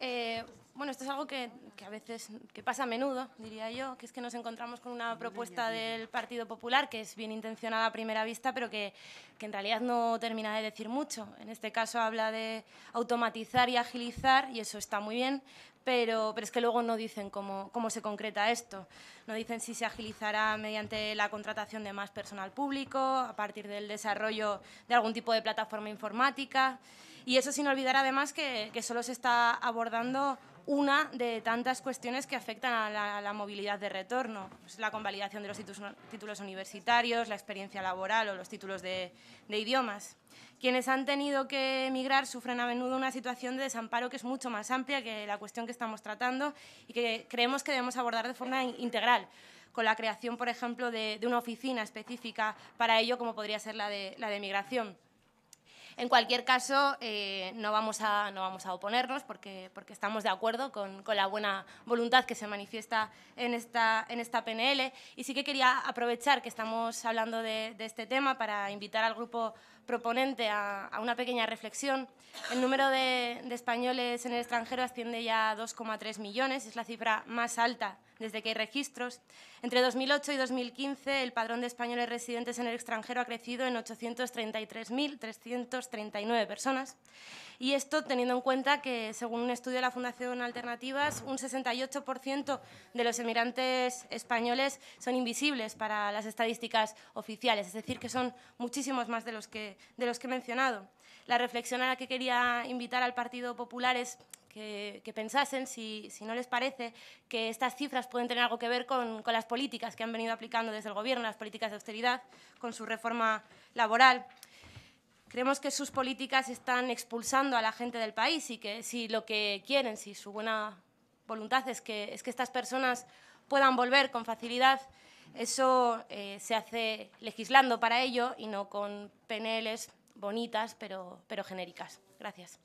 Eh, bueno, esto es algo que, a veces que pasa a menudo, diría yo, que es que nos encontramos con una propuesta del Partido Popular que es bien intencionada a primera vista, pero que en realidad no termina de decir mucho. En este caso habla de automatizar y agilizar, y eso está muy bien, pero, es que luego no dicen cómo, se concreta esto. No dicen si se agilizará mediante la contratación de más personal público, a partir del desarrollo de algún tipo de plataforma informática. Y eso sin olvidar además que, que solo se está abordando una de tantas cuestiones que afectan a la, movilidad de retorno. Pues la convalidación de los títulos universitarios, la experiencia laboral o los títulos de, idiomas. Quienes han tenido que emigrar sufren a menudo una situación de desamparo que es mucho más amplia que la cuestión que estamos tratando y que creemos que debemos abordar de forma integral con la creación, por ejemplo, de, una oficina específica para ello, como podría ser la de, la de migración. En cualquier caso, eh, no, vamos a, no vamos a oponernos porque, porque estamos de acuerdo con, la buena voluntad que se manifiesta en esta, en esta PNL. Y sí que quería aprovechar que estamos hablando de este tema para invitar al grupo proponente a, una pequeña reflexión. El número de, de españoles en el extranjero asciende ya a 2,3 millones, es la cifra más alta desde que hay registros. Entre 2008 y 2015, el padrón de españoles residentes en el extranjero ha crecido en 833.339 personas. Y esto teniendo en cuenta que, según un estudio de la Fundación Alternativas, un 68% de los emigrantes españoles son invisibles para las estadísticas oficiales, es decir, que son muchísimos más de los que de, los que he mencionado. La reflexión a la que quería invitar al Partido Popular es que, pensasen si, no les parece que estas cifras pueden tener algo que ver con, las políticas que han venido aplicando desde el Gobierno, las políticas de austeridad, con su reforma laboral. Creemos que sus políticas están expulsando a la gente del país y que si lo que quieren, si su buena voluntad es es que estas personas puedan volver con facilidad, eso eh, se hace legislando para ello y no con peneles bonitas pero genéricas. Gracias.